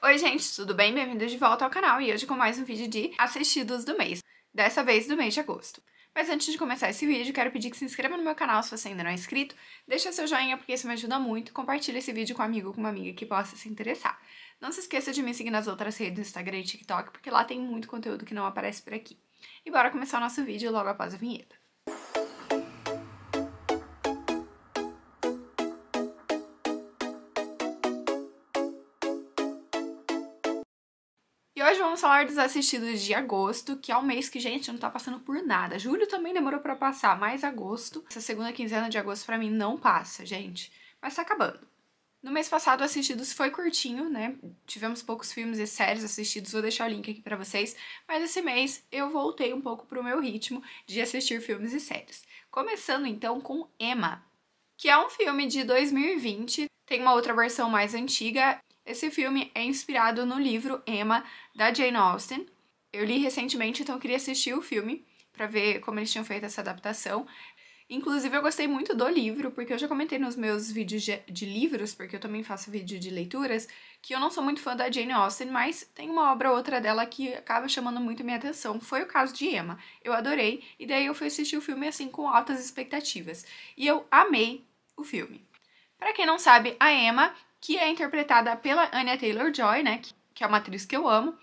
Oi gente, tudo bem? Bem-vindos de volta ao canal e hoje com mais um vídeo de assistidos do mês, dessa vez do mês de agosto. Mas antes de começar esse vídeo, quero pedir que se inscreva no meu canal se você ainda não é inscrito, deixa seu joinha porque isso me ajuda muito, compartilha esse vídeo com um amigo ou com uma amiga que possa se interessar. Não se esqueça de me seguir nas outras redes, Instagram e TikTok, porque lá tem muito conteúdo que não aparece por aqui. E bora começar o nosso vídeo logo após a vinheta. hoje vamos falar dos assistidos de agosto, que é o um mês que, gente, não tá passando por nada. Julho também demorou para passar, mas agosto, essa segunda quinzena de agosto para mim não passa, gente. Mas tá acabando. No mês passado, assistidos foi curtinho, né? Tivemos poucos filmes e séries assistidos, vou deixar o link aqui para vocês. Mas esse mês eu voltei um pouco pro meu ritmo de assistir filmes e séries. Começando então com Emma, que é um filme de 2020, tem uma outra versão mais antiga esse filme é inspirado no livro Emma, da Jane Austen. Eu li recentemente, então queria assistir o filme para ver como eles tinham feito essa adaptação. Inclusive, eu gostei muito do livro, porque eu já comentei nos meus vídeos de livros, porque eu também faço vídeo de leituras, que eu não sou muito fã da Jane Austen, mas tem uma obra ou outra dela que acaba chamando muito minha atenção. Foi o caso de Emma. Eu adorei, e daí eu fui assistir o filme assim com altas expectativas. E eu amei o filme. Para quem não sabe, a Emma que é interpretada pela Anya Taylor-Joy, né, que é uma atriz que eu amo.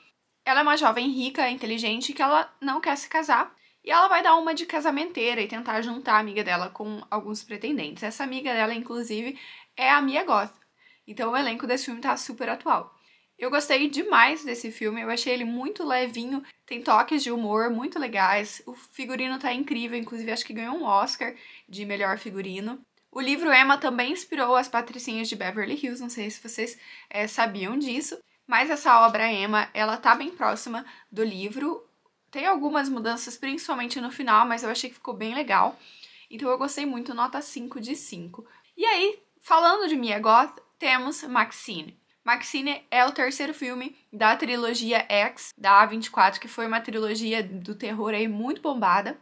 Ela é uma jovem rica, inteligente, que ela não quer se casar. E ela vai dar uma de casamenteira e tentar juntar a amiga dela com alguns pretendentes. Essa amiga dela, inclusive, é a Mia Goth. Então o elenco desse filme tá super atual. Eu gostei demais desse filme, eu achei ele muito levinho, tem toques de humor muito legais, o figurino tá incrível, inclusive acho que ganhou um Oscar de melhor figurino. O livro Emma também inspirou As Patricinhas de Beverly Hills, não sei se vocês é, sabiam disso, mas essa obra Emma, ela tá bem próxima do livro. Tem algumas mudanças, principalmente no final, mas eu achei que ficou bem legal. Então eu gostei muito, nota 5 de 5. E aí, falando de Mia Goth, temos Maxine. Maxine é o terceiro filme da trilogia X da A24, que foi uma trilogia do terror aí muito bombada.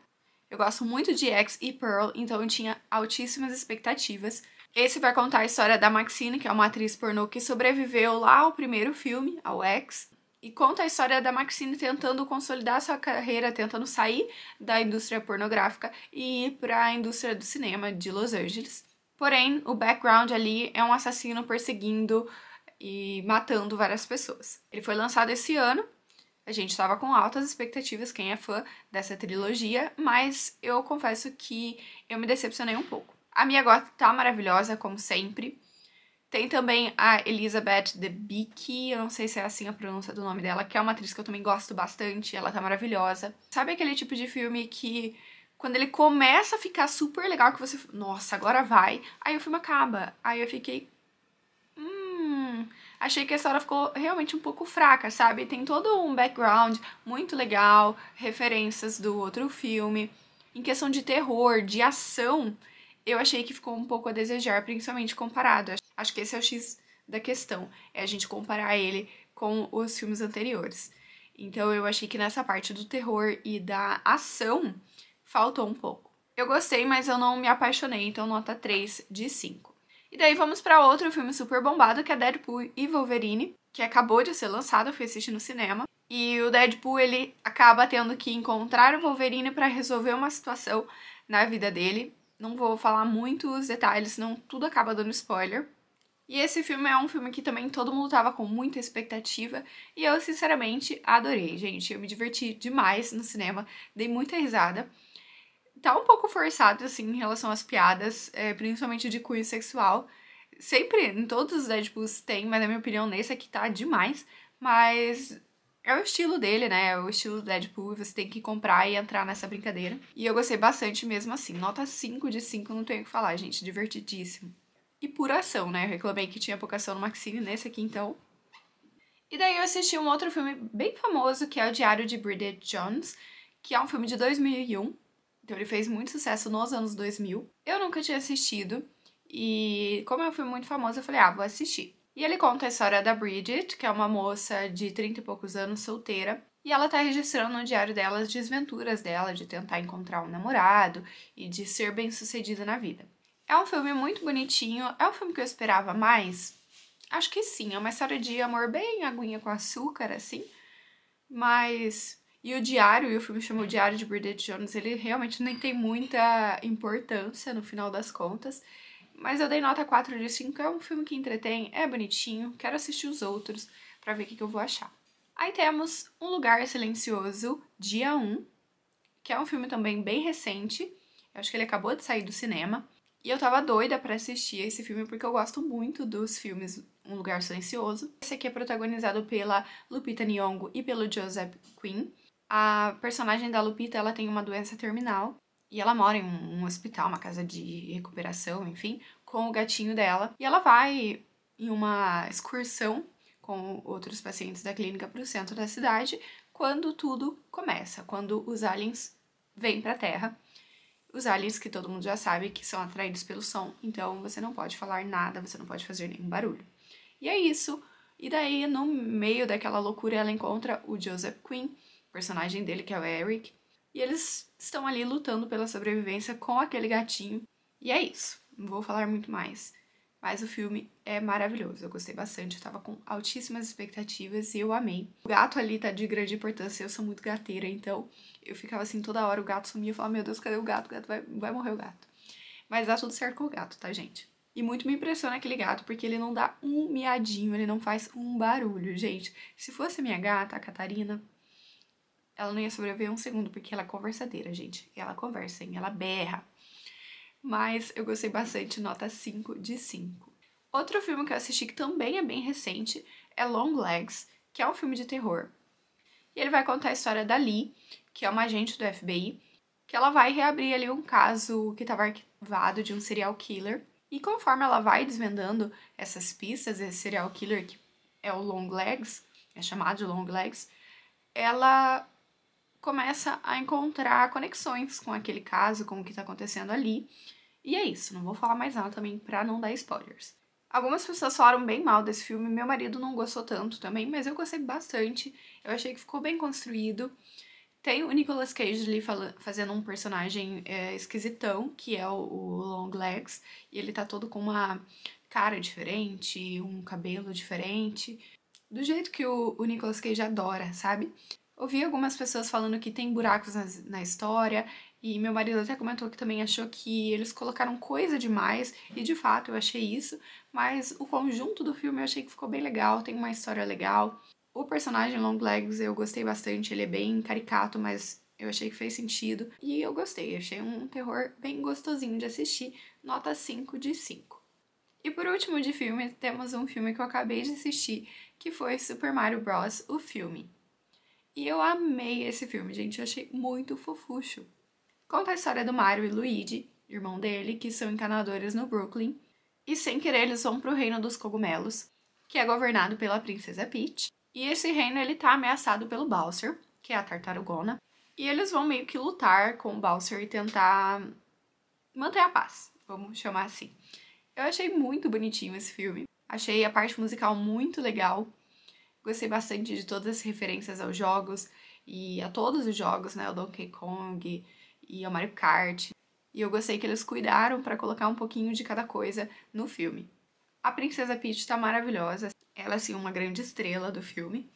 Eu gosto muito de X e Pearl, então eu tinha altíssimas expectativas. Esse vai contar a história da Maxine, que é uma atriz pornô que sobreviveu lá ao primeiro filme, ao X, e conta a história da Maxine tentando consolidar sua carreira, tentando sair da indústria pornográfica e ir para a indústria do cinema de Los Angeles. Porém, o background ali é um assassino perseguindo e matando várias pessoas. Ele foi lançado esse ano a gente estava com altas expectativas, quem é fã dessa trilogia, mas eu confesso que eu me decepcionei um pouco. A Mia Goth tá maravilhosa, como sempre. Tem também a Elizabeth Debicki, eu não sei se é assim a pronúncia do nome dela, que é uma atriz que eu também gosto bastante, ela tá maravilhosa. Sabe aquele tipo de filme que quando ele começa a ficar super legal, que você... Nossa, agora vai. Aí o filme acaba. Aí eu fiquei achei que essa hora ficou realmente um pouco fraca, sabe? Tem todo um background muito legal, referências do outro filme. Em questão de terror, de ação, eu achei que ficou um pouco a desejar, principalmente comparado. Acho que esse é o X da questão, é a gente comparar ele com os filmes anteriores. Então eu achei que nessa parte do terror e da ação faltou um pouco. Eu gostei, mas eu não me apaixonei, então nota 3 de 5. E daí vamos para outro filme super bombado que é Deadpool e Wolverine, que acabou de ser lançado, eu fui assistir no cinema. E o Deadpool ele acaba tendo que encontrar o Wolverine para resolver uma situação na vida dele. Não vou falar muitos detalhes, senão tudo acaba dando spoiler. E esse filme é um filme que também todo mundo tava com muita expectativa e eu sinceramente adorei, gente. Eu me diverti demais no cinema, dei muita risada tá um pouco forçado, assim, em relação às piadas, é, principalmente de cunho sexual. Sempre, em todos os Deadpools tem, mas na minha opinião, nesse aqui tá demais. Mas é o estilo dele, né? É o estilo do Deadpool, você tem que comprar e entrar nessa brincadeira. E eu gostei bastante mesmo assim. Nota 5 de 5, não tenho o que falar, gente. Divertidíssimo. E por ação, né? Eu reclamei que tinha pouca ação no Maxine, nesse aqui então. E daí eu assisti um outro filme bem famoso, que é o Diário de Bridget Jones, que é um filme de 2001. Então ele fez muito sucesso nos anos 2000. Eu nunca tinha assistido e como eu fui muito famosa, eu falei, ah, vou assistir. E ele conta a história da Bridget, que é uma moça de 30 e poucos anos, solteira, e ela tá registrando no diário dela as desventuras dela de tentar encontrar um namorado e de ser bem-sucedida na vida. É um filme muito bonitinho, é um filme que eu esperava mais. Acho que sim, é uma história de amor bem aguinha com açúcar assim, mas e o diário, e o filme chamou Diário de Bridget Jones, ele realmente nem tem muita importância no final das contas. Mas eu dei nota 4 de 5, é um filme que entretém, é bonitinho, quero assistir os outros para ver o que, que eu vou achar. Aí temos Um Lugar Silencioso, dia 1, que é um filme também bem recente, eu acho que ele acabou de sair do cinema. E eu tava doida para assistir esse filme porque eu gosto muito dos filmes Um Lugar Silencioso. Esse aqui é protagonizado pela Lupita Nyong'o e pelo Joseph Quinn. A personagem da Lupita, ela tem uma doença terminal e ela mora em um hospital, uma casa de recuperação, enfim, com o gatinho dela. E ela vai em uma excursão com outros pacientes da clínica para o centro da cidade quando tudo começa, quando os aliens vêm para a Terra. Os aliens que todo mundo já sabe que são atraídos pelo som, então você não pode falar nada, você não pode fazer nenhum barulho. E é isso. E daí, no meio daquela loucura, ela encontra o Joseph Quinn, personagem dele, que é o Eric. E eles estão ali lutando pela sobrevivência com aquele gatinho. E é isso. Não vou falar muito mais. Mas o filme é maravilhoso, eu gostei bastante, eu tava com altíssimas expectativas e eu amei. O gato ali tá de grande importância, eu sou muito gateira, então eu ficava assim toda hora, o gato sumia, eu falava, meu Deus, cadê o gato? O gato vai, vai morrer o gato. Mas dá tudo certo com o gato, tá, gente? E muito me impressiona aquele gato, porque ele não dá um miadinho, ele não faz um barulho, gente. Se fosse a minha gata, a Catarina, ela não ia sobreviver um segundo, porque ela é conversadeira, gente. Ela conversa, hein? Ela berra. Mas eu gostei bastante, nota 5 de 5. Outro filme que eu assisti que também é bem recente é Long Legs, que é um filme de terror. E ele vai contar a história da Lee, que é uma agente do FBI, que ela vai reabrir ali um caso que estava arquivado de um serial killer. E conforme ela vai desvendando essas pistas, esse serial killer que é o Long Legs, é chamado de Long Legs, ela começa a encontrar conexões com aquele caso, com o que está acontecendo ali. E é isso, não vou falar mais nada também para não dar spoilers. Algumas pessoas falaram bem mal desse filme, meu marido não gostou tanto também, mas eu gostei bastante. Eu achei que ficou bem construído. Tem o Nicolas Cage ali fazendo um personagem é, esquisitão, que é o, o Longlegs, e ele tá todo com uma cara diferente, um cabelo diferente do jeito que o, o Nicolas Cage adora, sabe? Ouvi algumas pessoas falando que tem buracos na, na história, e meu marido até comentou que também achou que eles colocaram coisa demais, e de fato eu achei isso, mas o conjunto do filme eu achei que ficou bem legal, tem uma história legal. O personagem Longlegs eu gostei bastante, ele é bem caricato, mas eu achei que fez sentido, e eu gostei, achei um terror bem gostosinho de assistir, nota 5 de 5. E por último de filme, temos um filme que eu acabei de assistir, que foi Super Mario Bros. o filme. E eu amei esse filme, gente. Eu achei muito fofucho. Conta a história do Mario e Luigi, irmão dele, que são encanadores no Brooklyn. E sem querer, eles vão pro reino dos cogumelos, que é governado pela princesa Peach. E esse reino, ele tá ameaçado pelo Bowser, que é a tartarugona. E eles vão meio que lutar com o Bowser e tentar manter a paz, vamos chamar assim. Eu achei muito bonitinho esse filme. Achei a parte musical muito legal. Gostei bastante de todas as referências aos jogos e a todos os jogos, né? O Donkey Kong e o Mario Kart. E eu gostei que eles cuidaram para colocar um pouquinho de cada coisa no filme. A Princesa Peach está maravilhosa, ela é assim uma grande estrela do filme.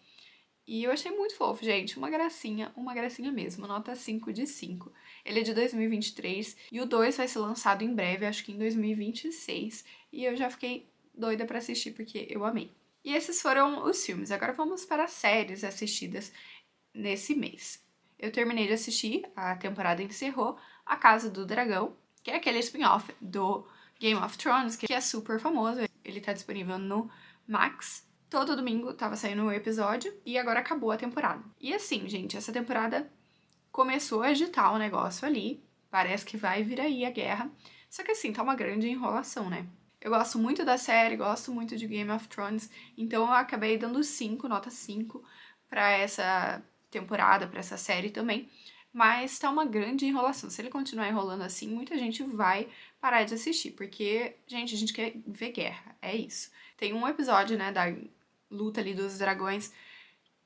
E eu achei muito fofo, gente. Uma gracinha, uma gracinha mesmo. Nota 5 de 5. Ele é de 2023 e o 2 vai ser lançado em breve, acho que em 2026. E eu já fiquei doida para assistir porque eu amei. E esses foram os filmes. Agora vamos para as séries assistidas nesse mês. Eu terminei de assistir, a temporada encerrou, A Casa do Dragão, que é aquele spin-off do Game of Thrones, que é super famoso. Ele tá disponível no Max. Todo domingo tava saindo um episódio e agora acabou a temporada. E assim, gente, essa temporada começou a agitar o negócio ali. Parece que vai vir aí a guerra. Só que assim, tá uma grande enrolação, né? Eu gosto muito da série, gosto muito de Game of Thrones, então eu acabei dando 5, nota 5, para essa temporada, para essa série também. Mas tá uma grande enrolação. Se ele continuar enrolando assim, muita gente vai parar de assistir, porque, gente, a gente quer ver guerra, é isso. Tem um episódio, né, da luta ali dos dragões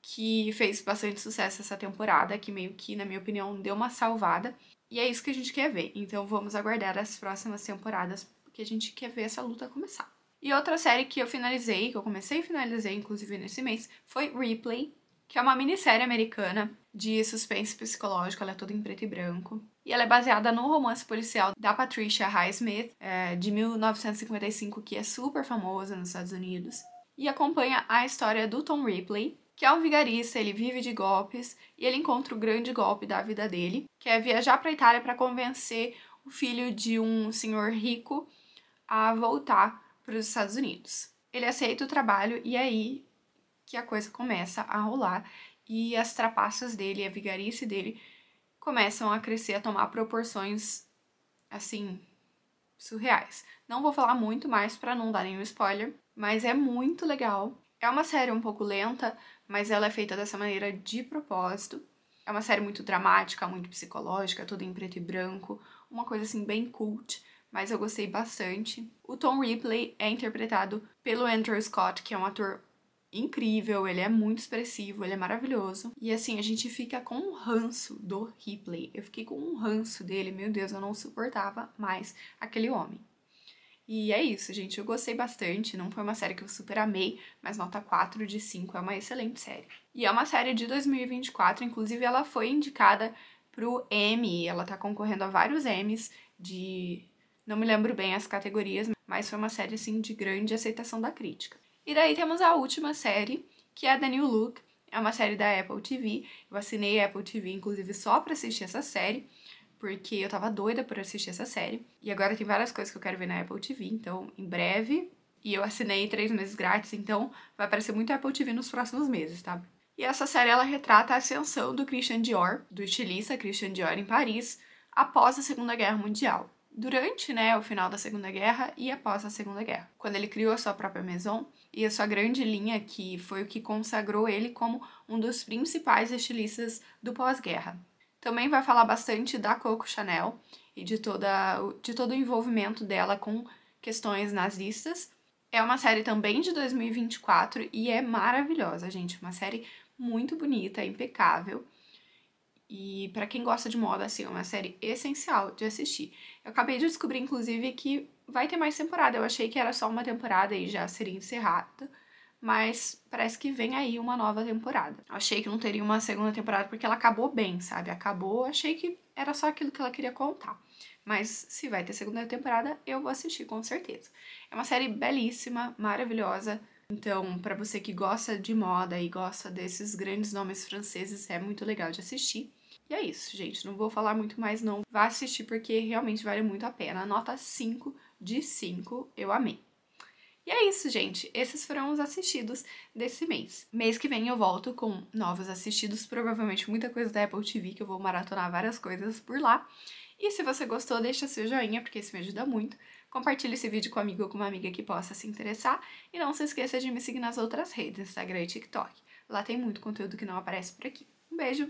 que fez bastante sucesso essa temporada, que meio que, na minha opinião, deu uma salvada. E é isso que a gente quer ver. Então vamos aguardar as próximas temporadas que a gente quer ver essa luta começar. E outra série que eu finalizei, que eu comecei e finalizei, inclusive, nesse mês, foi Ripley, que é uma minissérie americana de suspense psicológico, ela é toda em preto e branco. E ela é baseada no romance policial da Patricia Highsmith, é, de 1955, que é super famosa nos Estados Unidos. E acompanha a história do Tom Ripley, que é um vigarista, ele vive de golpes e ele encontra o grande golpe da vida dele, que é viajar para a Itália para convencer o filho de um senhor rico a voltar para os Estados Unidos. Ele aceita o trabalho e é aí que a coisa começa a rolar e as trapaças dele, a vigarice dele começam a crescer, a tomar proporções assim surreais. Não vou falar muito mais para não dar nenhum spoiler, mas é muito legal. É uma série um pouco lenta, mas ela é feita dessa maneira de propósito. É uma série muito dramática, muito psicológica, toda em preto e branco, uma coisa assim bem cult mas eu gostei bastante. O Tom Ripley é interpretado pelo Andrew Scott, que é um ator incrível, ele é muito expressivo, ele é maravilhoso. E assim, a gente fica com um ranço do Ripley. Eu fiquei com um ranço dele, meu Deus, eu não suportava mais aquele homem. E é isso, gente, eu gostei bastante, não foi uma série que eu super amei, mas nota 4 de 5 é uma excelente série. E é uma série de 2024, inclusive ela foi indicada pro Emmy, ela tá concorrendo a vários Emmys de não me lembro bem as categorias, mas foi uma série assim de grande aceitação da crítica. E daí temos a última série, que é a The New Look, é uma série da Apple TV. Eu assinei a Apple TV inclusive só para assistir essa série, porque eu tava doida por assistir essa série. E agora tem várias coisas que eu quero ver na Apple TV, então em breve. E eu assinei três meses grátis, então vai aparecer muito Apple TV nos próximos meses, tá? E essa série ela retrata a ascensão do Christian Dior, do estilista Christian Dior em Paris, após a Segunda Guerra Mundial durante né, o final da Segunda Guerra e após a Segunda Guerra, quando ele criou a sua própria maison e a sua grande linha, que foi o que consagrou ele como um dos principais estilistas do pós-guerra. Também vai falar bastante da Coco Chanel e de, toda, de todo o envolvimento dela com questões nazistas. É uma série também de 2024 e é maravilhosa, gente. Uma série muito bonita, impecável. E para quem gosta de moda, assim, é uma série essencial de assistir. Eu acabei de descobrir, inclusive, que vai ter mais temporada. Eu achei que era só uma temporada e já seria encerrada. Mas parece que vem aí uma nova temporada. Eu achei que não teria uma segunda temporada porque ela acabou bem, sabe? Acabou, achei que era só aquilo que ela queria contar. Mas se vai ter segunda temporada, eu vou assistir com certeza. É uma série belíssima, maravilhosa. Então, para você que gosta de moda e gosta desses grandes nomes franceses, é muito legal de assistir. E é isso, gente. Não vou falar muito mais, não. Vá assistir porque realmente vale muito a pena. Nota 5 de 5, eu amei. E é isso, gente. Esses foram os assistidos desse mês. Mês que vem eu volto com novos assistidos, provavelmente muita coisa da Apple TV, que eu vou maratonar várias coisas por lá. E se você gostou, deixa seu joinha, porque isso me ajuda muito. Compartilhe esse vídeo com um amigo ou com uma amiga que possa se interessar. E não se esqueça de me seguir nas outras redes, Instagram e TikTok. Lá tem muito conteúdo que não aparece por aqui. Um beijo!